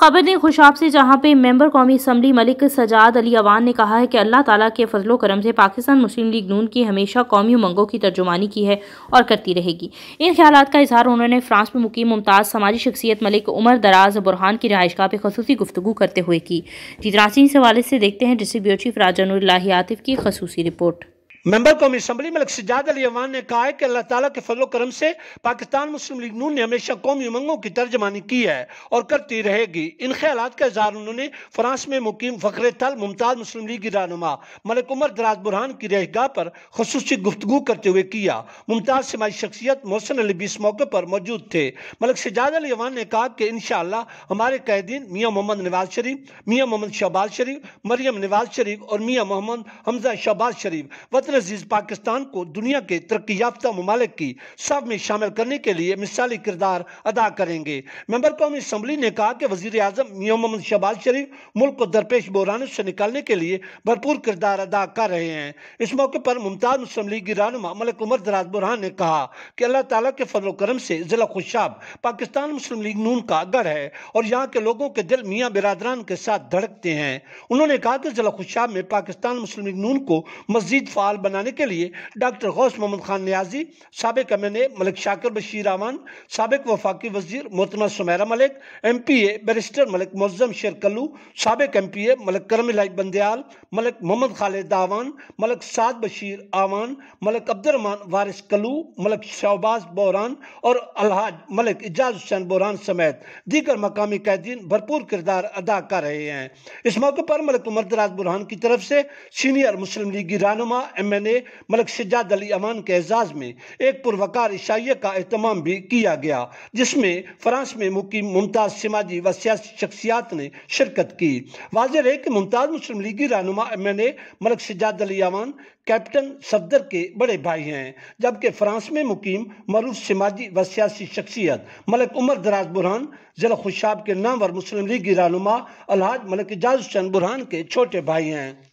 खबर ने खुशाब से जहां पे मेंबर कौमी असम्बली मलिक सजाद अली अवान ने कहा है कि अल्लाह ताला के फजलो करम से पाकिस्तान मुस्लिम लीग नून की हमेशा कौमी उमंगों की तर्जुमानी की है और करती रहेगी इन ख्याल का इजहार उन्होंने फ्रांस में मुकीम मुमताज़ समाजी शख्सियत मलिक उमर दराज बुरहान की रहायशगाह पर खसूसी गुफ्तु करते हुए की जितरासी से हवाले से देखते हैं ब्यूरो चीफ राजानुल्लाही आतिफ की खसूसी रिपोर्ट मेंबर कौमी असम्बली मलिक सजाद अली अवान ने कहा है कि अल्लाह ताला के फजलो करम से पाकिस्तान मुस्लिम लीग नून ने हमेशा कौमी उमंगों की तर्जमानी की है और करती रहेगी इन ख्याल का इजहार उन्होंने फ्रांस में मुकीम फ़खर थल मुमताज़ मुस्लिम लीग की रहनुमा मलिक उमर दराज बुरहान की रहगाह पर खसूस गुफ्तु करते हुए किया मुमताज़ समाज शख्सियत मोहसन अली भी इस मौके पर मौजूद थे मलिक सजाद अली अवान ने कहा कि इन शाह हमारे कैदीन मियाँ मोहम्मद नवाज शरीफ मियाँ मोहम्मद शहबाज शरीफ मरियम नवाज शरीफ और मियाँ मोहम्मद हमजा शहबाज शरीफ वतन अजीज पाकिस्तान को दुनिया के तरक्की याफ्ता ममालिक की सब में शामिल करने के लिए मिसाली किरदार अदा करेंगे मेम्बर कौमी असम्बली ने कहा कि वजीर अजम मियाँ मोहम्मद शहबाज शरीफ मुल्क को दरपेश बहरान से निकालने के लिए भरपूर किरदार अदा कर रहे हैं इस मौके पर मुमताज़ मुस्लिम लीग की रानुमा मलिक उमर दराज बुरहान ने कहा कि अल्लाह तला के फजल करम से ज़िला खुशाब पाकिस्तान मुस्लिम लीग नून का गढ़ है और यहाँ के लोगों के दिल मियाँ बिरदरान के साथ धड़कते हैं उन्होंने कहा कि ज़िला खुशाब में पाकिस्तान मुस्लिम लीग नून को मजीद फाल बनाने के लिए डॉक्टर गौस मोहम्मद खान न्याजी सबक M N A Malik Shakir Bashir Aman सबक वफाकी वजीर मोहतमा Sumaira Malik M P A barrister Malik Muazzam Sher Kallu सबक एम पी ए मलिक करम लाई बंदयाल मलिक मोहम्मद खालिद आवान मलिक साद बशीर आवान मलिक अब्दुलरमान वारिस कलू मलिक शहबाज बोरान और अलहाज मलिक एजाज हुसैन बोरान समेत दीगर मकामी कैदीन भरपूर किरदार अदा कर रहे हैं इस मौके पर मलिक उमर दराज बुरहान की तरफ से सीनियर मुस्लिम लीगी रहनुमा एम ए मलक शिजाद अली अमान के एजाज़ में एक पुरवकार इशाइय का अहतमाम भी किया गया जिसमें फ्रांस में मुकीम मुमताज़ समाजी व सियासी शख्सियात ने शिरकत की वाजह है कि मुमताज़ मुस्लिम लीगी रहनुमा एम मलक शिजाद अली अमान कैप्टन सफदर के बड़े भाई हैं जबकि फ्रांस में मुकीम मरूफ समाजी व सियासी शख्सियत मलक उमर दराज बुरहान जिला खुशाब के और मुस्लिम लीग रहनुमा अलहाज मलक एजाज हुसैन बुरहान के छोटे भाई हैं